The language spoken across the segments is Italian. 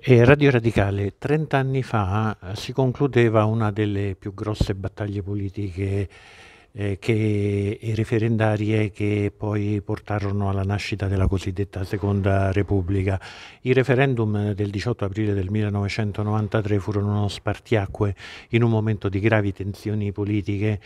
E Radio Radicale, 30 anni fa eh, si concludeva una delle più grosse battaglie politiche eh, che, e referendarie eh, che poi portarono alla nascita della cosiddetta Seconda Repubblica. I referendum del 18 aprile del 1993 furono uno spartiacque in un momento di gravi tensioni politiche,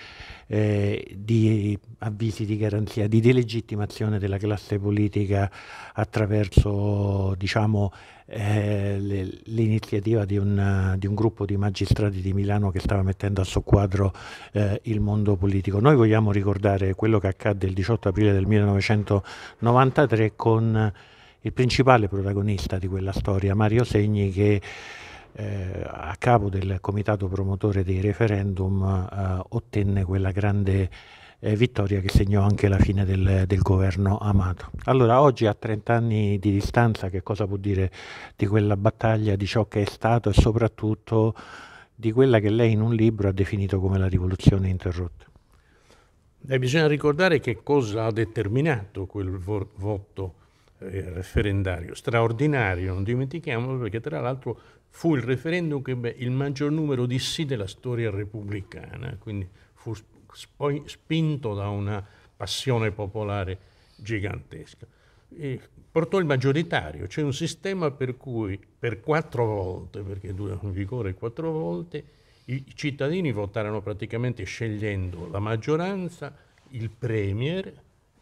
eh, di avvisi di garanzia, di delegittimazione della classe politica attraverso diciamo, eh, l'iniziativa di un, eh, di un, gruppo di magistrati di Milano che stava mettendo a soqquadro eh, il mondo politico. Noi vogliamo ricordare quello che accadde il 18 aprile del 1993 con eh, il principale protagonista di quella storia, Mario Segni, che eh, a capo del comitato promotore dei referendum ottenne quella grande eh, vittoria che segnò anche la fine del, del, governo Amato. Allora, oggi a 30 anni di distanza, che cosa può dire di quella battaglia, di ciò che è stato e soprattutto di quella che lei in un libro ha definito come la rivoluzione interrotta? Eh, bisogna ricordare che cosa ha determinato quel vo voto eh, referendario straordinario, non dimentichiamolo, perché tra l'altro fu il referendum che ebbe il maggior numero di sì della storia repubblicana, quindi fu spinto da una passione popolare gigantesca. E portò il maggioritario, cioè un sistema per cui per quattro volte, perché dura in vigore quattro volte, i cittadini votarono praticamente scegliendo la maggioranza, il premier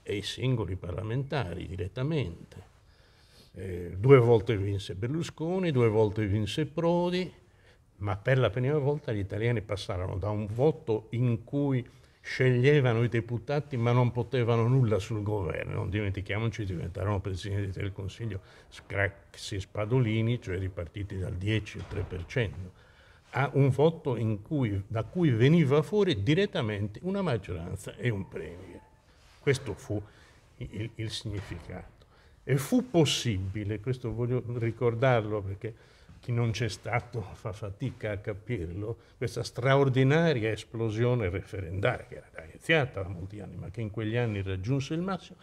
e i singoli parlamentari direttamente. Eh, due volte vinse Berlusconi, due volte vinse Prodi, ma per la prima volta gli italiani passarono da un voto in cui sceglievano i deputati ma non potevano nulla sul governo, non dimentichiamoci diventarono presidenti del Consiglio Scraxi e Spadolini, cioè ripartiti dal 10 al 3%, a un voto cui, da cui veniva fuori direttamente una maggioranza e un premier. Questo fu il, il significato. E fu possibile, questo voglio ricordarlo perché chi non c'è stato fa fatica a capirlo, questa straordinaria esplosione referendaria che era iniziata da molti anni, ma che in quegli anni raggiunse il massimo,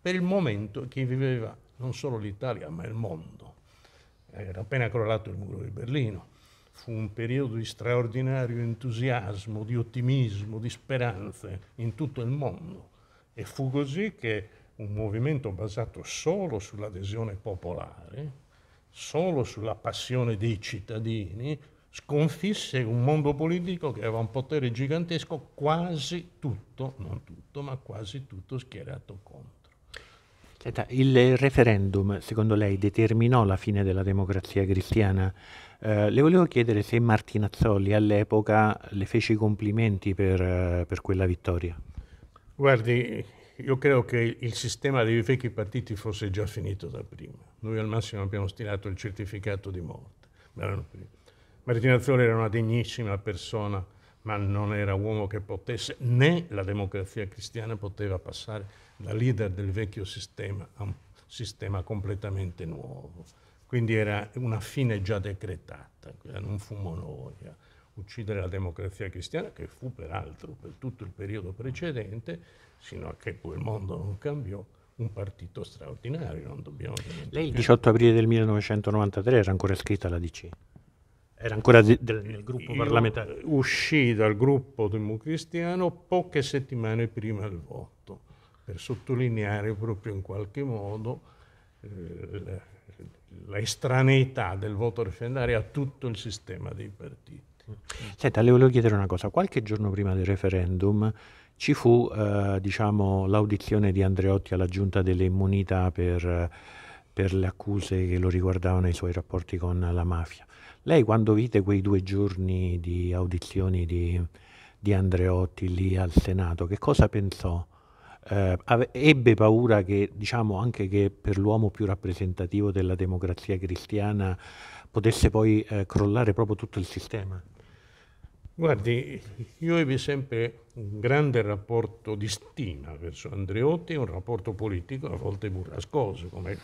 per il momento chi viveva non solo l'Italia, ma il mondo. Era appena crollato il muro di Berlino. Fu un periodo di straordinario entusiasmo, di ottimismo, di speranze in tutto il mondo. E fu così che un movimento basato solo sull'adesione popolare, solo sulla passione dei cittadini, sconfisse un mondo politico che aveva un potere gigantesco, quasi tutto, non tutto, ma quasi tutto schierato contro. Il referendum, secondo lei, determinò la fine della democrazia cristiana? Eh, le volevo chiedere se Martinazzoli all'epoca le fece i complimenti per, eh, per, quella vittoria. Guardi, io credo che il sistema dei vecchi partiti fosse già finito da prima. Noi al massimo abbiamo stilato il certificato di morte. Martinazzoli era una degnissima persona, ma non era uomo che potesse, né la democrazia cristiana poteva passare da leader del vecchio sistema a un sistema completamente nuovo. Quindi era una fine già decretata, eh, non fu noi uccidere la democrazia cristiana, che fu peraltro per tutto il periodo precedente, sino a che quel mondo non cambiò, un partito straordinario, non dobbiamo... Lei il 18 aprile del 1993 era ancora iscritta alla DC? Era ancora di, del, nel gruppo Io parlamentare? uscì dal gruppo democristiano poche settimane prima del voto, per sottolineare proprio in qualche modo eh, l'estraneità del voto referendario a tutto il sistema dei partiti. Senta, le volevo chiedere una cosa. Qualche giorno prima del referendum ci fu eh, diciamo, l'audizione di Andreotti alla giunta delle immunità per, per, le accuse che lo riguardavano i suoi rapporti con la mafia. Lei quando vide quei due giorni di audizioni di, di Andreotti lì al Senato, che cosa pensò? Eh, ebbe paura che, diciamo, anche che per l'uomo più rappresentativo della democrazia cristiana potesse poi eh, crollare proprio tutto il sistema? Guardi, io ebbi sempre un grande rapporto di stima verso Andreotti, un rapporto politico a volte burrascoso, come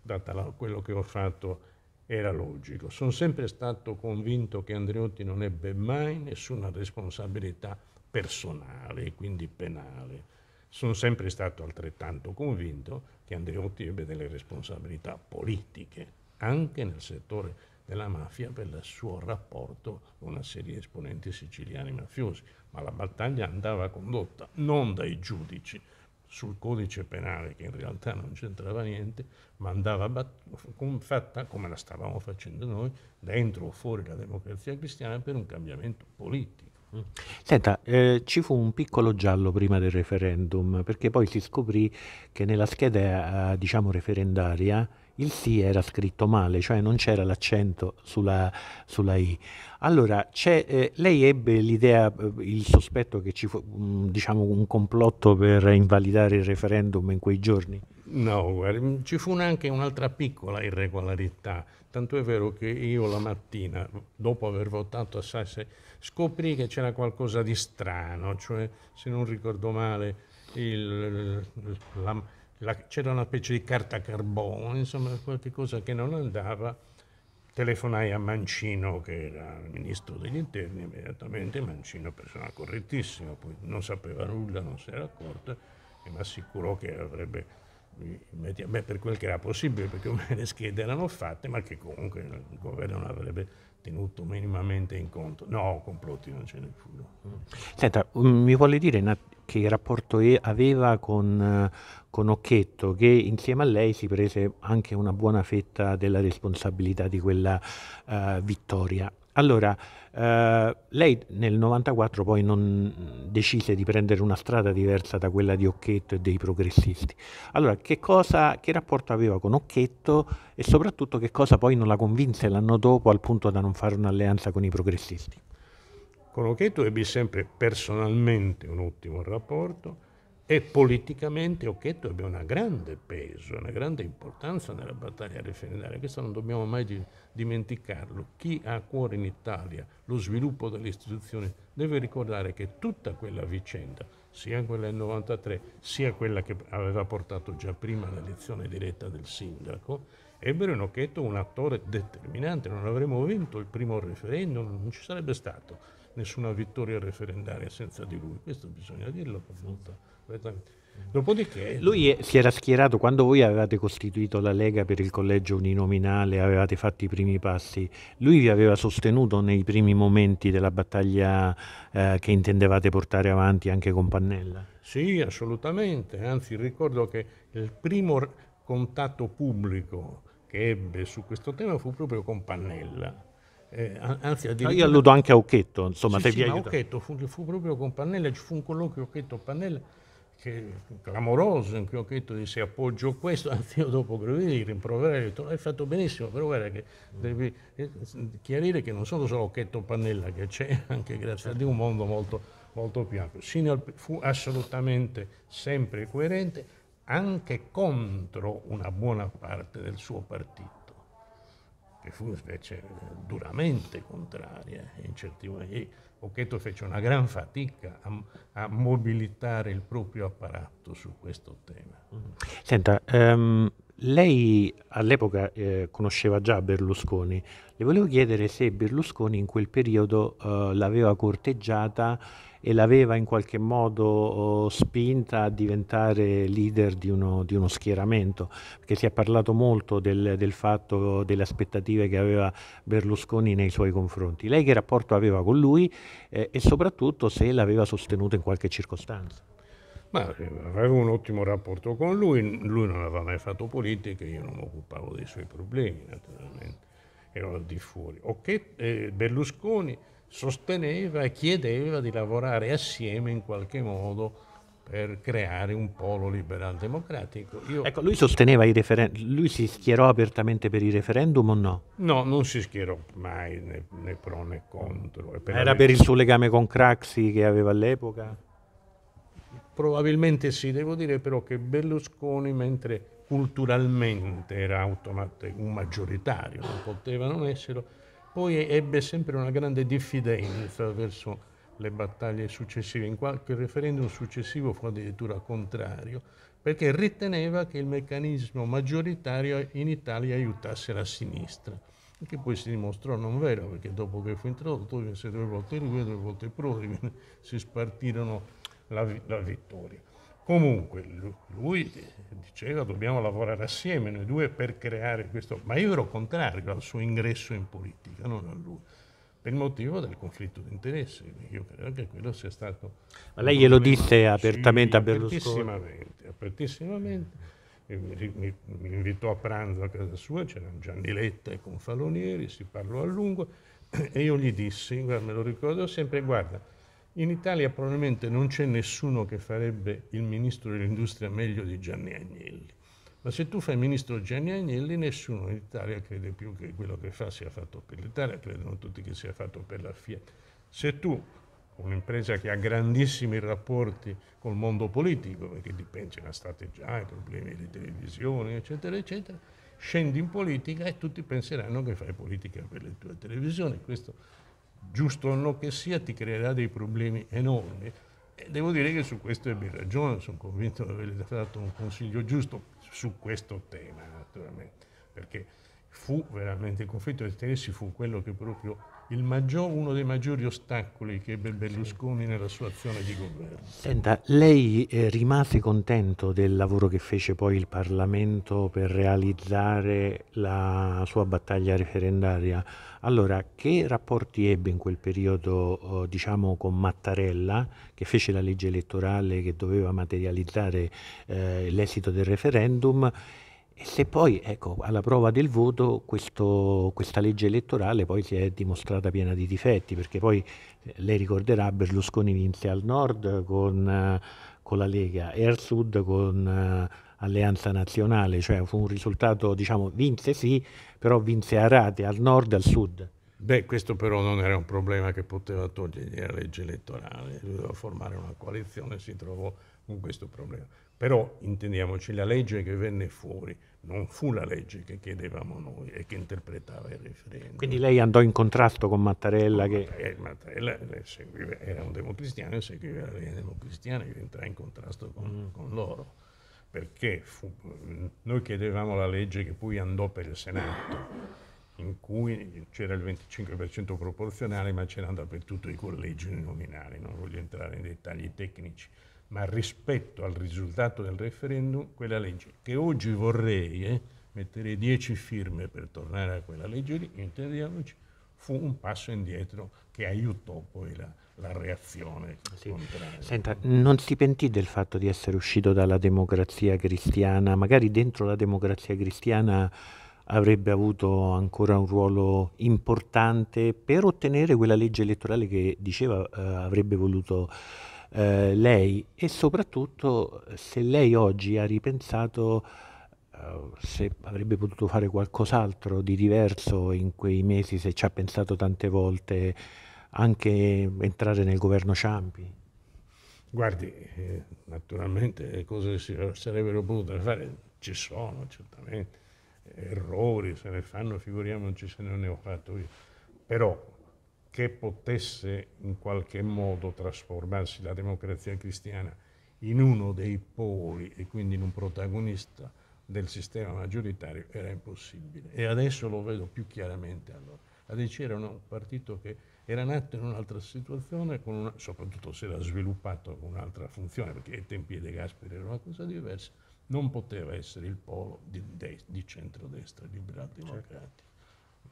data la, quello che ho fatto era logico. Sono sempre stato convinto che Andreotti non ebbe mai nessuna responsabilità personale e quindi penale. Sono sempre stato altrettanto convinto che Andreotti ebbe delle responsabilità politiche, anche nel settore della mafia per il suo rapporto con una serie di esponenti siciliani mafiosi, ma la battaglia andava condotta non dai giudici sul codice penale che in realtà non c'entrava niente, ma andava bat- fatta come la stavamo facendo noi, dentro o fuori la democrazia cristiana per un cambiamento politico. Mm. Senta, eh, ci fu un piccolo giallo prima del referendum, perché poi si scoprì che nella scheda, eh, diciamo, referendaria il sì era scritto male, cioè non c'era l'accento sulla, sulla, I. Allora, eh, lei ebbe l'idea, eh, il sospetto che ci fu mm, diciamo, un complotto per invalidare il referendum in quei giorni? No, mm, ci fu anche un'altra piccola irregolarità, tanto è vero che io la mattina, dopo aver votato a Sasse, scoprì che c'era qualcosa di strano, cioè se non ricordo male il, la, la, c'era una specie di carta carbone, insomma qualche cosa che non andava. Telefonai a Mancino, che era il ministro degli interni, immediatamente Mancino, persona correttissima, poi non sapeva nulla, non si era accorta e mi assicurò che avrebbe eh, beh, per quel che era possibile, perché le schede erano fatte, ma che comunque il governo non avrebbe tenuto minimamente in conto. No, complotti non ce ne furono. Senta, mi vuole dire che rapporto aveva con, eh, con Occhetto che insieme a lei si prese anche una buona fetta della responsabilità di quella uh, vittoria. Allora, eh, lei nel 94 poi non decise di prendere una strada diversa da quella di Occhetto e dei progressisti. Allora, che, cosa, che rapporto aveva con Occhetto e soprattutto che cosa poi non la convinse l'anno dopo al punto da non fare un'alleanza con i progressisti? Con Occhetto ebbi sempre personalmente un ottimo rapporto e politicamente Occhetto ebbe un grande peso, una grande importanza nella battaglia referendaria, questo non dobbiamo mai dimenticarlo. Chi ha a cuore in Italia lo sviluppo delle istituzioni deve ricordare che tutta quella vicenda, sia quella del 93, sia quella che aveva portato già prima l'elezione diretta del sindaco, ebbero in Occhetto un attore determinante, non avremmo vinto il primo referendum, non ci sarebbe stato nessuna vittoria referendaria senza di lui, questo bisogna dirlo con molta veramente. Dopodiché lui è, si era schierato quando voi avevate costituito la Lega per il collegio uninominale, avevate fatto i primi passi, lui vi aveva sostenuto nei primi momenti della battaglia eh, che intendevate portare avanti anche con Pannella? Sì, assolutamente, anzi ricordo che il primo contatto pubblico che ebbe su questo tema fu proprio con Pannella eh, anzi, ah, addirittura... Io alludo anche a Occhetto, insomma, sì, sì, ma Occhetto fu, fu, proprio con Pannella, ci fu un colloquio Occhetto-Pannella che, clamoroso in cui Occhetto disse appoggio questo, anzi io dopo che lo rimproverare, ho detto hai fatto benissimo, però guarda che devi eh, chiarire che non sono solo Occhetto-Pannella che c'è, anche grazie a Dio un mondo molto, molto più ampio. Sinal fu assolutamente sempre coerente anche contro una buona parte del suo partito che fu invece duramente contraria in certi momenti. Pochetto fece una gran fatica a, a, mobilitare il proprio apparato su questo tema. Senta, um, lei all'epoca eh, conosceva già Berlusconi, le volevo chiedere se Berlusconi in quel periodo eh, l'aveva corteggiata e l'aveva in qualche modo oh, spinta a diventare leader di uno, di uno schieramento, perché si è parlato molto del, del, fatto delle aspettative che aveva Berlusconi nei suoi confronti. Lei che rapporto aveva con lui eh, e soprattutto se l'aveva sostenuto in qualche circostanza. Ma eh, avevo un ottimo rapporto con lui, lui non aveva mai fatto politica, io non mi occupavo dei suoi problemi naturalmente, ero al di fuori. Ok, eh, Berlusconi sosteneva e chiedeva di lavorare assieme in qualche modo per creare un polo liberal democratico. Io... Ecco, lui sosteneva i referendum, lui si schierò apertamente per i referendum o no? No, non si schierò mai né, né pro né contro. Per Era per il suo legame con Craxi che aveva all'epoca? Probabilmente sì, devo dire però che Berlusconi, mentre culturalmente era un maggioritario, non poteva non esserlo, poi ebbe sempre una grande diffidenza verso le battaglie successive, in qualche referendum successivo fu addirittura contrario, perché riteneva che il meccanismo maggioritario in Italia aiutasse la sinistra, che poi si dimostrò non vero, perché dopo che fu introdotto vinse due volte lui, due volte Prodi, si spartirono la, la vittoria. Comunque lui diceva dobbiamo lavorare assieme noi due per creare questo, ma io ero contrario al suo ingresso in politica, non a lui per il motivo del conflitto di interessi. Io credo che quello sia stato... Ma lei glielo disse apertamente sì, a Berlusconi? Apertissimamente, apertissimamente. Mi, mi, mi, invitò a pranzo a casa sua, c'erano Gianni Letta e Confalonieri, si parlò a lungo e io gli dissi, guarda, me lo ricordo sempre, guarda, in Italia probabilmente non c'è nessuno che farebbe il ministro dell'industria meglio di Gianni Agnelli. Ma se tu fai ministro Gianni Agnelli, nessuno in Italia crede più che quello che fa sia fatto per l'Italia, credono tutti che sia fatto per la Fiat. Se tu, un'impresa che ha grandissimi rapporti col mondo politico, perché dipende da strategia, i problemi di televisione, eccetera, eccetera, scendi in politica e tutti penseranno che fai politica per le tue televisioni. Questo giusto o no che sia, ti creerà dei problemi enormi. E devo dire che su questo ebbi ragione, sono convinto di aver dato un consiglio giusto su questo tema, naturalmente, perché fu veramente il conflitto dei interessi, fu quello che proprio maggior, uno dei maggiori ostacoli che ebbe Berlusconi nella sua azione di governo. Senta, lei eh, rimase contento del lavoro che fece poi il Parlamento per realizzare la sua battaglia referendaria? Allora, che rapporti ebbe in quel periodo, oh, diciamo, con Mattarella, che fece la legge elettorale che doveva materializzare eh, l'esito del referendum? E se poi, ecco, alla prova del voto questo, questa legge elettorale poi si è dimostrata piena di difetti, perché poi eh, lei ricorderà Berlusconi vinse al nord con, eh, con la Lega e al sud con uh, Alleanza Nazionale, cioè fu un risultato, diciamo, vinse sì, però vinse a rate al nord e al sud. Beh, questo però non era un problema che poteva togliere la legge elettorale, doveva formare una coalizione, e si trovò con questo problema. Però, intendiamoci, la legge che venne fuori non fu la legge che chiedevamo noi e che interpretava il referendum. Quindi lei andò in contrasto con Mattarella? Con che... Mattarella, Mattarella era un democristiano e seguiva la legge democristiana e entrò in contrasto con, mm. con loro. Perché fu, noi chiedevamo la legge che poi andò per il Senato, in cui c'era il 25% proporzionale, ma c'era dappertutto i collegi nominali. Non voglio entrare in dettagli tecnici ma rispetto al risultato del referendum, quella legge che oggi vorrei eh, mettere 10 firme per tornare a quella legge lì, intendiamoci, fu un passo indietro che aiutò poi la, la reazione sì. contraria. Senta, non si pentì del fatto di essere uscito dalla democrazia cristiana? Magari dentro la democrazia cristiana avrebbe avuto ancora un ruolo importante per ottenere quella legge elettorale che diceva eh, avrebbe voluto eh, lei e soprattutto eh, se lei oggi ha ripensato eh, se avrebbe potuto fare qualcos'altro di diverso in quei mesi, se ci ha pensato tante volte anche entrare nel governo Ciampi. Guardi, eh, naturalmente cose che si sarebbero potute fare, ci sono certamente, errori se ne fanno, figuriamoci se non ne ho fatto io, però che potesse in qualche modo trasformarsi la democrazia cristiana in uno dei poli e quindi in un protagonista del sistema maggioritario era impossibile. E adesso lo vedo più chiaramente allora. Adesso era un partito che era nato in un'altra situazione, una, soprattutto se era sviluppato con un'altra funzione, perché i tempi De Gasperi erano una cosa diversa, non poteva essere il polo di, de, di centrodestra, liberal certo. democratico. Certo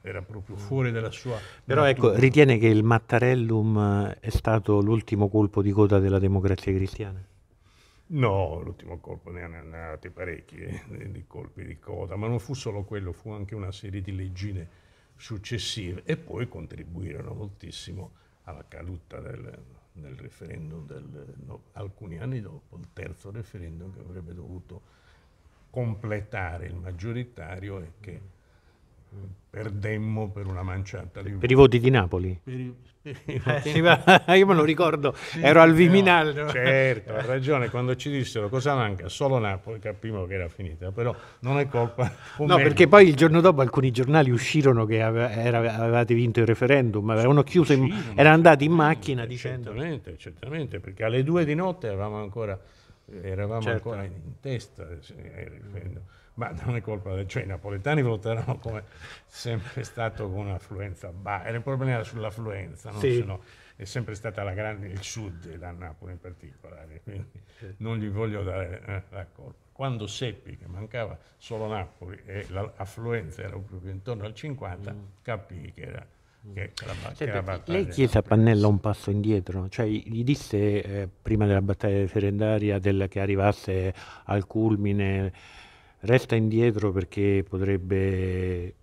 era proprio fuori dalla sua... Però natura. ecco, ritiene che il Mattarellum eh, è stato l'ultimo colpo di coda della democrazia cristiana? No, l'ultimo colpo ne hanno andati parecchi eh, di colpi di coda, ma non fu solo quello, fu anche una serie di leggine successive e poi contribuirono moltissimo alla caduta del, del referendum del, no, alcuni anni dopo, il terzo referendum che avrebbe dovuto completare il maggioritario e che perdemmo per una manciata di Per i voti di Napoli? I, eh, io me lo ricordo, sì, ero al Viminal. No, certo, certo, ha ragione, quando ci dissero cosa manca, solo Napoli, capimmo che era finita, però non è colpa. No, meglio. perché poi il giorno dopo alcuni giornali uscirono che aveva, era, avevate vinto il referendum, avevano chiuso, in, erano andati in macchina eh, dicendo... Certamente, certamente, perché alle due di notte eravamo ancora, eravamo certo. ancora in testa. Sì, eh, ma non è colpa, cioè i napoletani voteranno come sempre stato con un'affluenza bassa, il problema era sull'affluenza, non sì. no, è sempre stata la grande, il sud, la Napoli in particolare, quindi sì. non gli voglio dare eh, la colpa. Quando seppi che mancava solo Napoli e l'affluenza era proprio intorno al 50, mm. capii che era mm. che, che la, Senta, che lei chiese a Pannella un passo indietro, cioè gli disse eh, prima della battaglia referendaria del, che arrivasse al culmine Resta indietro perché potrebbe...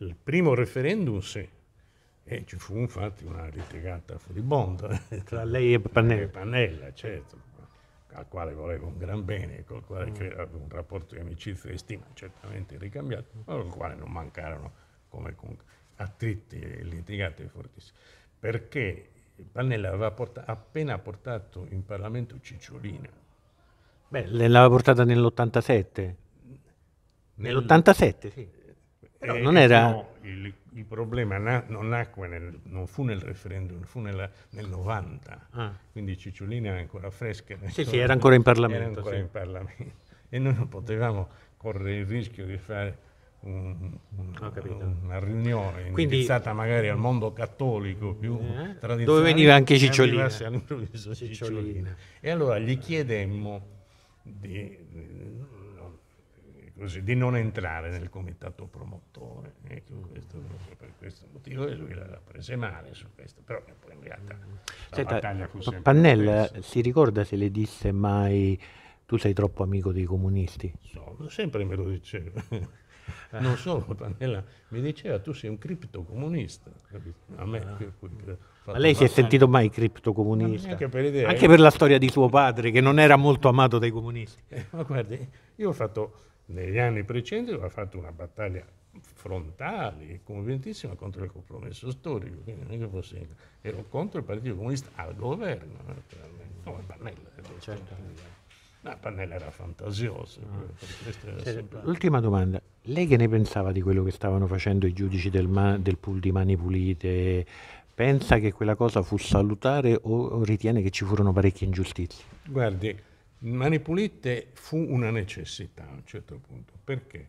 Il primo referendum sì, e ci fu infatti una litigata furibonda tra lei e Pannella. Pannella, certo, al quale volevo un gran bene, col quale avevo un rapporto di amicizia e stima certamente ricambiato, ma col quale non mancarono come attriti e litigate fortissime. Perché Pannella aveva portato, appena portato in Parlamento Cicciolina. Beh, l'aveva portata nell'87. Nell'87, sì. Però eh, non era... No, diciamo, il, il problema na, non nacque, nel, non fu nel referendum, fu nella, nel 90. Ah. Quindi Cicciolina era ancora fresca. Sì, sì, era ancora in Parlamento. Era ancora sì. in Parlamento. E noi non potevamo correre il rischio di fare un, un, una riunione Quindi, indirizzata magari al mondo cattolico più eh, tradizionale. Dove veniva anche Cicciolina. Cicciolina. Cicciolina. E allora gli chiedemmo di, di così, di non entrare nel comitato promotore. Questo, per questo motivo e lui l'ha prese male su questo, però poi in realtà Senta, battaglia Pannella si ricorda se le disse mai tu sei troppo amico dei comunisti? No, sempre me lo diceva. non solo Pannella mi diceva tu sei un criptocomunista a me ah. ma lei si è sentito mai criptocomunista anche per, idea, anche per la storia di suo padre che non era molto amato dai comunisti eh, ma guardi io ho fatto negli anni precedenti aveva fatto una battaglia frontale e convintissima contro il compromesso storico, quindi non è che fosse, ero contro il Partito Comunista al governo, naturalmente, come Pannella. Eh, certo. certo. No, Pannella era fantasiosa. No. Ah. Eh, era L'ultima domanda, lei che ne pensava di quello che stavano facendo i giudici del, ma- del pool di mani pulite? Pensa che quella cosa fu salutare o ritiene che ci furono parecchie ingiustizie? Guardi, Mani pulite fu una necessità a un certo punto, perché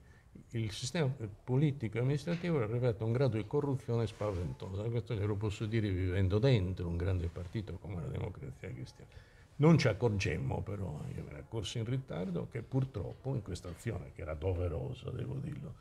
il sistema politico e amministrativo era arrivato a un grado di corruzione spaventosa, questo glielo posso dire vivendo dentro un grande partito come la democrazia cristiana. Non ci accorgemmo però, io me ne accorso in ritardo, che purtroppo in questa azione, che era doverosa, devo dirlo,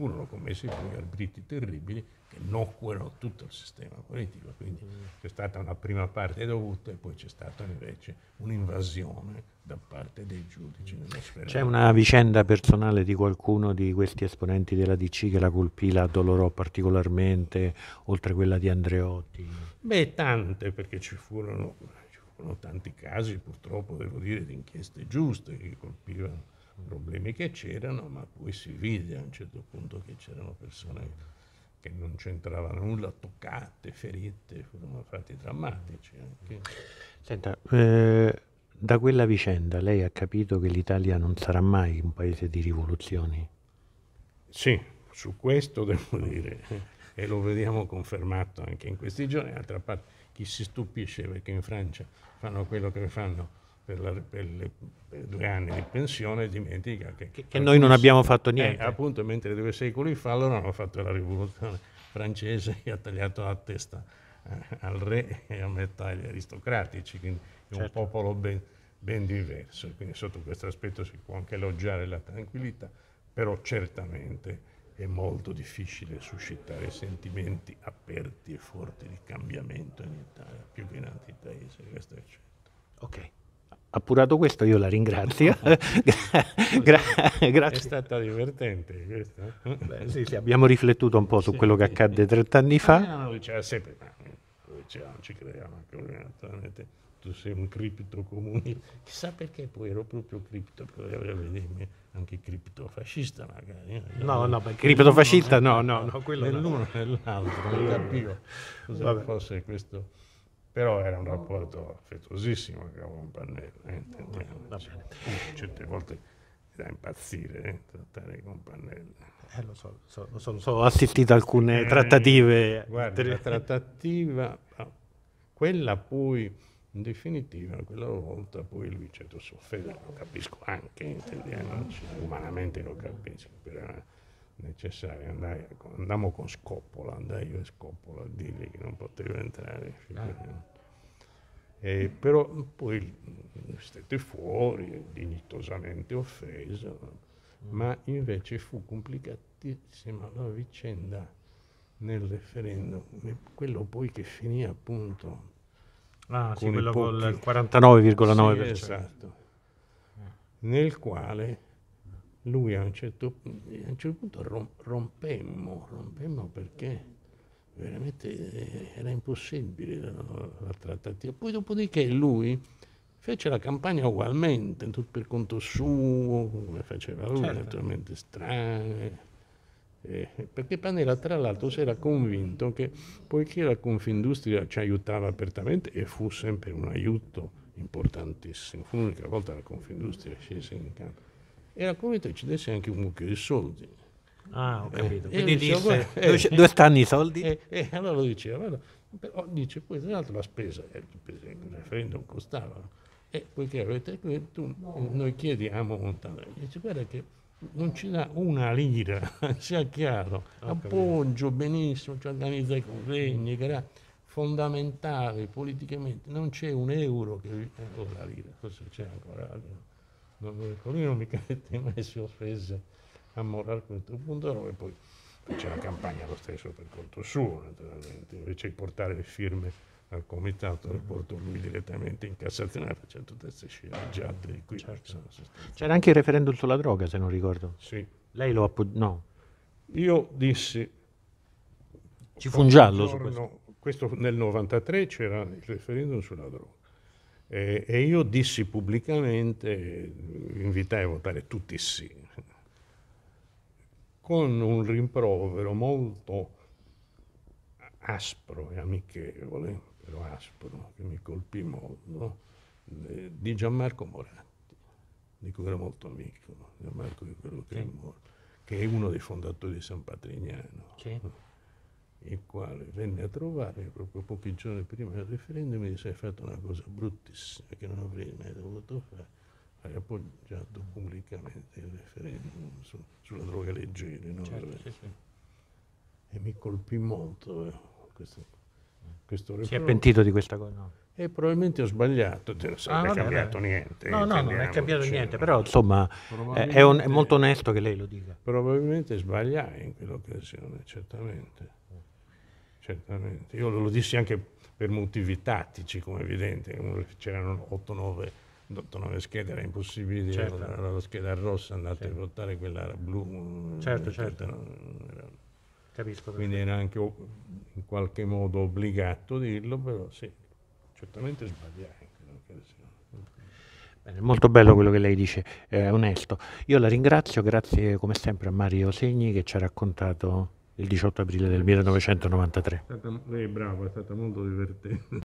furono commessi poi arbitri terribili che nocquero tutto il sistema politico. Quindi mm. c'è stata una prima parte dovuta e poi c'è stata invece un'invasione da parte dei giudici mm. C'è una vicenda personale di qualcuno di questi esponenti della DC che la colpì, la dolorò particolarmente, oltre a quella di Andreotti? Beh, tante, perché ci furono, ci furono tanti casi, purtroppo, devo dire, di inchieste giuste che colpivano problemi che c'erano, ma poi si vide a un certo punto che c'erano persone che non c'entravano nulla, toccate, ferite, furono fatti drammatici. Anche. Senta, eh, da quella vicenda lei ha capito che l'Italia non sarà mai un paese di rivoluzioni? Sì, su questo devo dire, e lo vediamo confermato anche in questi giorni. D'altra parte, chi si stupisce perché in Francia fanno quello che fanno per, la, per, le, per due anni di pensione dimentica che, che, che noi non abbiamo fatto niente. Eh, appunto, mentre due secoli fa loro hanno fatto la rivoluzione francese che ha tagliato la testa eh, al re e a metà agli aristocratici, quindi è certo. un popolo ben, ben, diverso. Quindi sotto questo aspetto si può anche elogiare la tranquillità, però certamente è molto difficile suscitare sentimenti aperti e forti di cambiamento in Italia, più che in altri paesi, questo è certo. Okay appurato questo io la ringrazio. Gra- grazie. È stata divertente questa. Beh, sì, sì, abbiamo riflettuto un po' su sì. quello che accadde 30 anni fa. Eh, no, cioè, sempre, cioè, non ci creiamo anche tu sei un cripto criptocomunista, chissà perché poi ero proprio cripto, eh, anche criptofascista magari. Eh. No, no, ma criptofascista no, no, no, quello nell'uno e nell'altro, non capivo cosa fosse questo però era un rapporto affettuosissimo che avevamo per lei, certe volte da impazzire eh, trattare con Pannella. Eh, lo so, so, lo so, lo so, ho assistito a alcune eh, trattative. Guarda, la trattativa, quella poi, in definitiva, quella volta poi lui certo si offese, lo capisco anche, intendiamoci, umanamente lo capisco, però necessario. Andai, andammo con Scoppola, andai io e Scoppola a dirgli che non potevo entrare. Ah. E, però poi stette fuori, dignitosamente offeso, mm. ma invece fu complicatissima la vicenda nel referendum, quello poi che finì appunto... Ah, sì, quello pochi... col 49,9%. Sì, esatto, nel quale lui a un certo, a un certo punto rom, rompemmo, rompemmo perché veramente eh, era impossibile la, la, trattativa. Poi dopodiché lui fece la campagna ugualmente, tutto per conto suo, come faceva lui, certo. naturalmente strane. Eh, perché Panella tra l'altro si era convinto che poiché la Confindustria ci aiutava apertamente e fu sempre un aiuto importantissimo, fu l'unica volta che la Confindustria scese in campo, era come se ci desse anche un mucchio di soldi. Ah, ho capito. Eh, Quindi eh, disse, dove, eh, eh, eh, dove stanno i soldi? E allora lo diceva, no, però dice, poi tra l'altro la spesa, eh, il referendum costava, e poiché avete detto, noi chiediamo un tanto. Dice, guarda che non ci dà una lira, sia chiaro, ho appoggio capito. benissimo, ci organizza i convegni, gra- fondamentali politicamente, non c'è un euro che... ancora oh, lira, forse c'è ancora la lira Don Nicolino mica metteva le si offese a morare moral questo punto e poi fece la campagna lo stesso per conto suo, naturalmente, invece di portare le firme al comitato, le portò lui direttamente in Cassazione, facendo tutte queste sceneggiate qui. Certo. C'era anche il referendum sulla droga, se non ricordo. Sì. Lei lo appoggiò? No. Io dissi... Ci fu un giallo giorno, su questo? Questo nel 93 c'era il referendum sulla droga e, e io dissi pubblicamente, invitai a votare tutti sì, con un rimprovero molto aspro e amichevole, però aspro, che mi colpì molto, eh, di Gianmarco Moratti, di cui ero molto amico, Gianmarco di quello che è morto, che è uno dei fondatori di San Patrignano. Sì il quale venne a trovare proprio pochi giorni prima del referendum e mi disse hai fatto una cosa bruttissima che non avrei mai dovuto fare, hai appoggiato pubblicamente il referendum su, sulla droga leggera. No? Certo, sì, sì. E mi colpì molto eh, questo, questo referendum. Si è pentito di questa cosa? No? E probabilmente ho sbagliato, ah, non ah, è cambiato beh. niente. No, no, non è cambiato cioè. niente, però insomma è, on- è molto onesto che lei lo dica. Probabilmente sbagliai in quell'occasione, certamente certamente. Io lo dissi anche per motivi tattici, come evidente, c'erano 8-9 8-9 schede era impossibile certo. la, la scheda rossa andate certo. a votare quella blu certo certo era... capisco quindi era anche in qualche modo obbligato a dirlo però sì certamente sbagliare Bene, molto bello quello che lei dice, è eh, onesto. Io la ringrazio, grazie come sempre a Mario Segni che ci ha raccontato il 18 aprile del 1993. È stata, lei eh, è brava, è stata molto divertente.